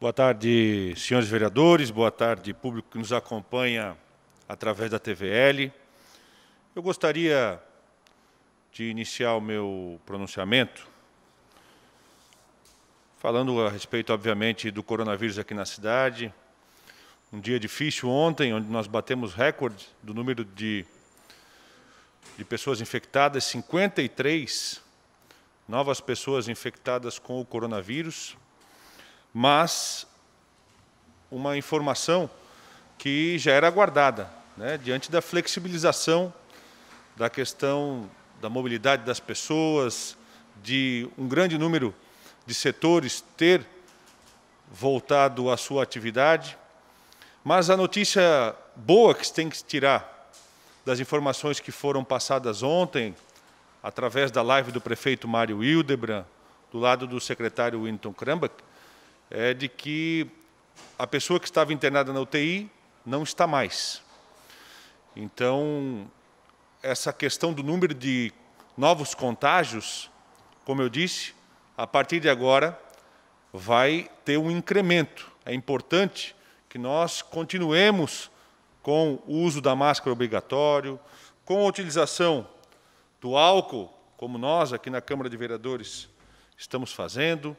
Boa tarde, senhores vereadores, boa tarde, público que nos acompanha através da TVL. Eu gostaria de iniciar o meu pronunciamento falando a respeito, obviamente, do coronavírus aqui na cidade. Um dia difícil ontem, onde nós batemos recorde do número de, de pessoas infectadas, 53 novas pessoas infectadas com o coronavírus mas uma informação que já era aguardada, né? diante da flexibilização da questão da mobilidade das pessoas, de um grande número de setores ter voltado à sua atividade. Mas a notícia boa que se tem que tirar das informações que foram passadas ontem, através da live do prefeito Mário Hildebrand, do lado do secretário Winton Krambach, é de que a pessoa que estava internada na UTI não está mais. Então, essa questão do número de novos contágios, como eu disse, a partir de agora vai ter um incremento. É importante que nós continuemos com o uso da máscara obrigatório, com a utilização do álcool, como nós aqui na Câmara de Vereadores estamos fazendo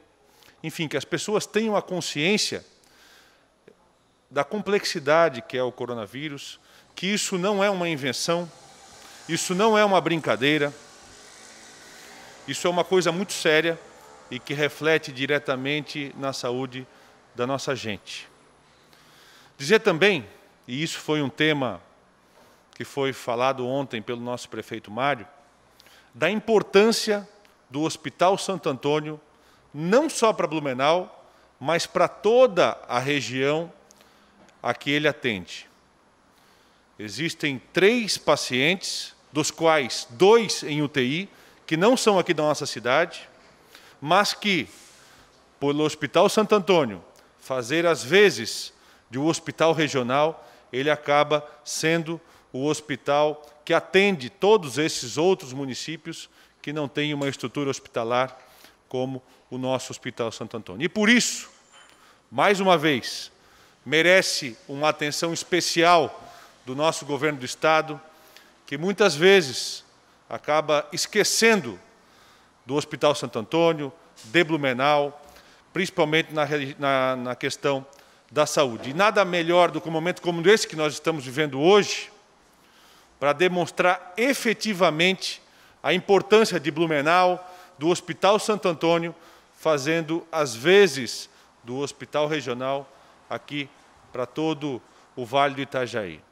enfim, que as pessoas tenham a consciência da complexidade que é o coronavírus, que isso não é uma invenção, isso não é uma brincadeira, isso é uma coisa muito séria e que reflete diretamente na saúde da nossa gente. Dizer também, e isso foi um tema que foi falado ontem pelo nosso prefeito Mário, da importância do Hospital Santo Antônio não só para Blumenau, mas para toda a região a que ele atende. Existem três pacientes, dos quais dois em UTI, que não são aqui da nossa cidade, mas que, pelo Hospital Santo Antônio, fazer as vezes de um hospital regional, ele acaba sendo o hospital que atende todos esses outros municípios que não têm uma estrutura hospitalar como o nosso Hospital Santo Antônio. E por isso, mais uma vez, merece uma atenção especial do nosso governo do Estado, que muitas vezes acaba esquecendo do Hospital Santo Antônio, de Blumenau, principalmente na, na, na questão da saúde. E nada melhor do que um momento como esse que nós estamos vivendo hoje, para demonstrar efetivamente a importância de Blumenau, do Hospital Santo Antônio, fazendo as vezes do hospital regional aqui para todo o Vale do Itajaí.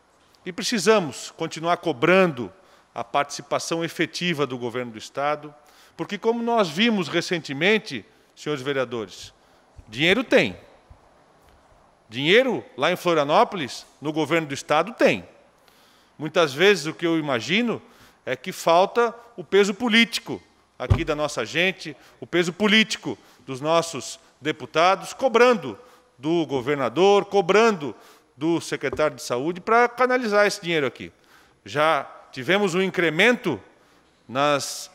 E precisamos continuar cobrando a participação efetiva do governo do Estado, porque, como nós vimos recentemente, senhores vereadores, dinheiro tem. Dinheiro lá em Florianópolis, no governo do Estado, tem. Muitas vezes o que eu imagino é que falta o peso político aqui da nossa gente, o peso político dos nossos deputados, cobrando do governador, cobrando do secretário de saúde para canalizar esse dinheiro aqui. Já tivemos um incremento nas,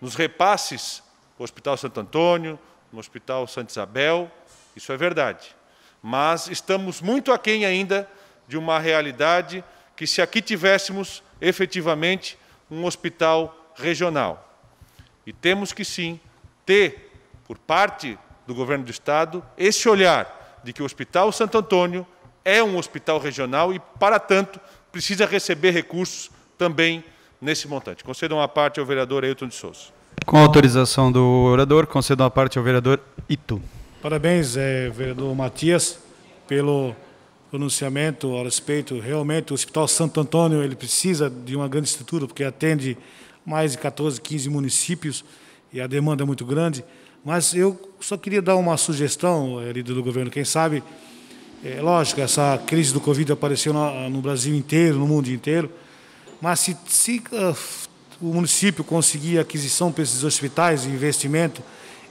nos repasses no Hospital Santo Antônio, no Hospital Santa Isabel, isso é verdade. Mas estamos muito aquém ainda de uma realidade que, se aqui tivéssemos efetivamente um hospital regional. E temos que sim ter, por parte do governo do Estado, esse olhar de que o Hospital Santo Antônio é um hospital regional e, para tanto, precisa receber recursos também nesse montante. Concedo uma parte ao vereador Ailton de Souza. Com autorização do orador, concedo uma parte ao vereador Ito. Parabéns, eh, vereador Matias, pelo pronunciamento a respeito. Realmente, o Hospital Santo Antônio ele precisa de uma grande estrutura, porque atende mais de 14, 15 municípios, e a demanda é muito grande. Mas eu só queria dar uma sugestão, eh, líder do governo, quem sabe, é lógico, essa crise do Covid apareceu no, Brasil inteiro, no mundo inteiro, mas se, se uh, o município conseguir aquisição para esses hospitais, investimento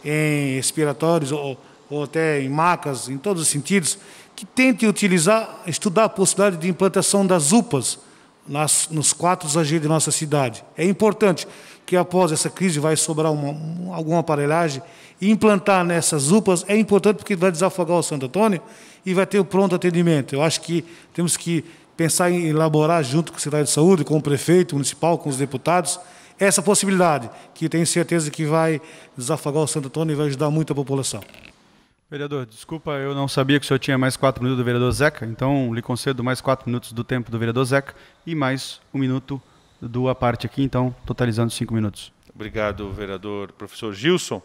em respiratórios ou, ou até em macas, em todos os sentidos, que tente utilizar, estudar a possibilidade de implantação das UPAs, nas, nos quatro agir de nossa cidade. É importante que após essa crise vai sobrar uma, alguma aparelhagem e implantar nessas UPAs é importante porque vai desafogar o Santo Antônio e vai ter o pronto atendimento. Eu acho que temos que pensar em elaborar junto com a Cidade de Saúde, com o prefeito municipal, com os deputados, essa possibilidade, que tenho certeza que vai desafogar o Santo Antônio e vai ajudar muito a população. Vereador, desculpa, eu não sabia que o senhor tinha mais quatro minutos do vereador Zeca, então lhe concedo mais quatro minutos do tempo do vereador Zeca e mais um minuto do a parte aqui, então totalizando cinco minutos. Obrigado, vereador professor Gilson.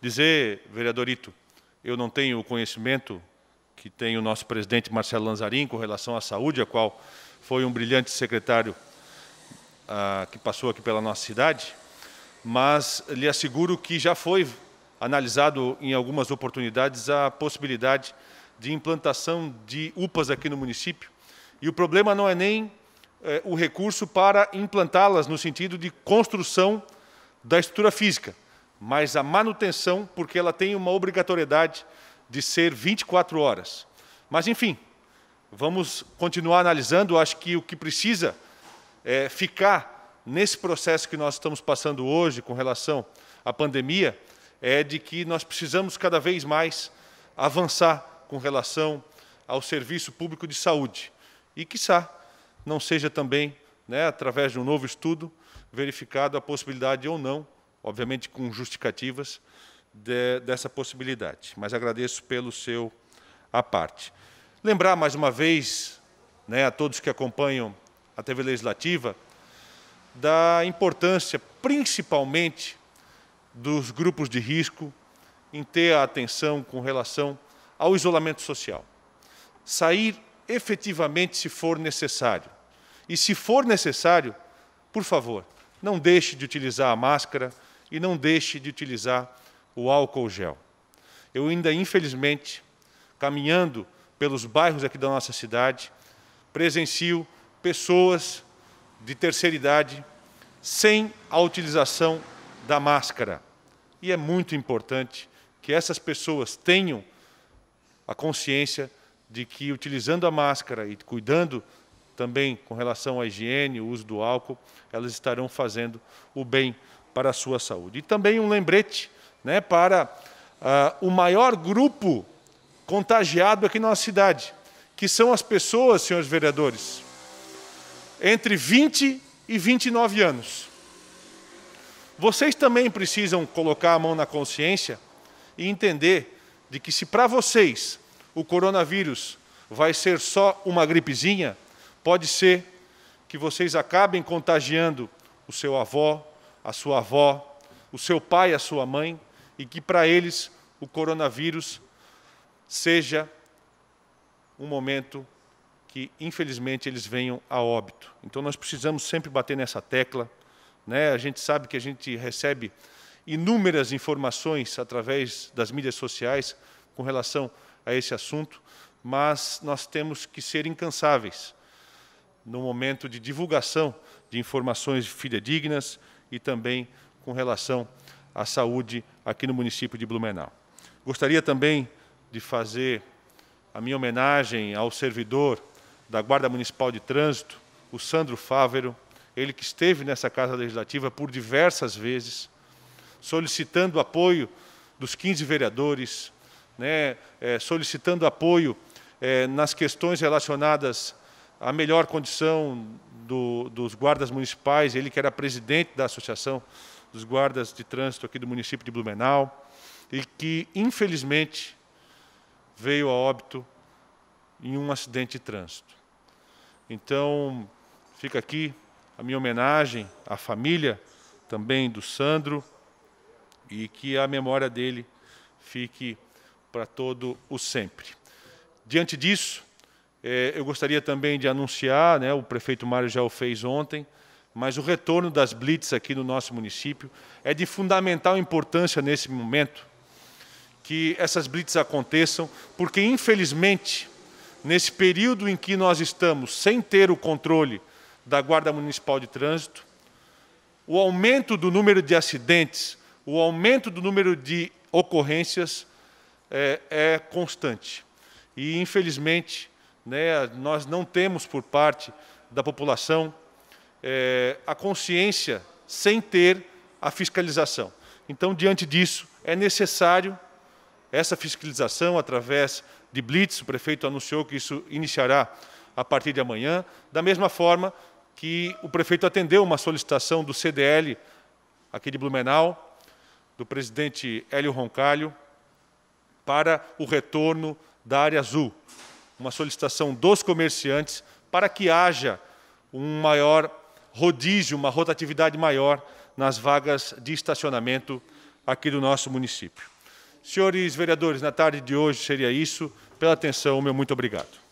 Dizer, vereadorito, eu não tenho o conhecimento que tem o nosso presidente Marcelo Lanzarin com relação à saúde, a qual foi um brilhante secretário ah, que passou aqui pela nossa cidade, mas lhe asseguro que já foi analisado em algumas oportunidades a possibilidade de implantação de UPAs aqui no município. E o problema não é nem é, o recurso para implantá-las no sentido de construção da estrutura física, mas a manutenção, porque ela tem uma obrigatoriedade de ser 24 horas. Mas, enfim, vamos continuar analisando. Acho que o que precisa é ficar nesse processo que nós estamos passando hoje com relação à pandemia é de que nós precisamos cada vez mais avançar com relação ao serviço público de saúde. E, quiçá, não seja também, né, através de um novo estudo, verificado a possibilidade ou não, obviamente com justificativas, de, dessa possibilidade. Mas agradeço pelo seu aporte. Lembrar mais uma vez né, a todos que acompanham a TV Legislativa da importância, principalmente, dos grupos de risco, em ter a atenção com relação ao isolamento social. Sair efetivamente se for necessário. E se for necessário, por favor, não deixe de utilizar a máscara e não deixe de utilizar o álcool gel. Eu ainda, infelizmente, caminhando pelos bairros aqui da nossa cidade, presencio pessoas de terceira idade sem a utilização da máscara. E é muito importante que essas pessoas tenham a consciência de que utilizando a máscara e cuidando também com relação à higiene, o uso do álcool, elas estarão fazendo o bem para a sua saúde. E também um lembrete né, para uh, o maior grupo contagiado aqui na nossa cidade, que são as pessoas, senhores vereadores, entre 20 e 29 anos. Vocês também precisam colocar a mão na consciência e entender de que se para vocês o coronavírus vai ser só uma gripezinha, pode ser que vocês acabem contagiando o seu avó, a sua avó, o seu pai, a sua mãe, e que para eles o coronavírus seja um momento que infelizmente eles venham a óbito. Então nós precisamos sempre bater nessa tecla. Né? A gente sabe que a gente recebe inúmeras informações através das mídias sociais com relação a esse assunto, mas nós temos que ser incansáveis no momento de divulgação de informações fidedignas e também com relação à saúde aqui no município de Blumenau. Gostaria também de fazer a minha homenagem ao servidor da Guarda Municipal de Trânsito, o Sandro Fávero, ele que esteve nessa Casa Legislativa por diversas vezes, solicitando apoio dos 15 vereadores, né, é, solicitando apoio é, nas questões relacionadas à melhor condição do, dos guardas municipais, ele que era presidente da Associação dos Guardas de Trânsito aqui do município de Blumenau, e que, infelizmente, veio a óbito em um acidente de trânsito. Então, fica aqui a minha homenagem à família também do Sandro e que a memória dele fique para todo o sempre. Diante disso, eh, eu gostaria também de anunciar, né, o prefeito Mário já o fez ontem, mas o retorno das blitz aqui no nosso município é de fundamental importância nesse momento que essas blitz aconteçam, porque infelizmente nesse período em que nós estamos sem ter o controle da Guarda Municipal de Trânsito, o aumento do número de acidentes, o aumento do número de ocorrências é, é constante. E, infelizmente, né, nós não temos por parte da população é, a consciência sem ter a fiscalização. Então, diante disso, é necessário essa fiscalização através de blitz, o prefeito anunciou que isso iniciará a partir de amanhã. Da mesma forma, que o prefeito atendeu uma solicitação do CDL, aqui de Blumenau, do presidente Hélio Roncalho, para o retorno da área azul. Uma solicitação dos comerciantes para que haja um maior rodízio, uma rotatividade maior nas vagas de estacionamento aqui do nosso município. Senhores vereadores, na tarde de hoje seria isso. Pela atenção, meu muito obrigado.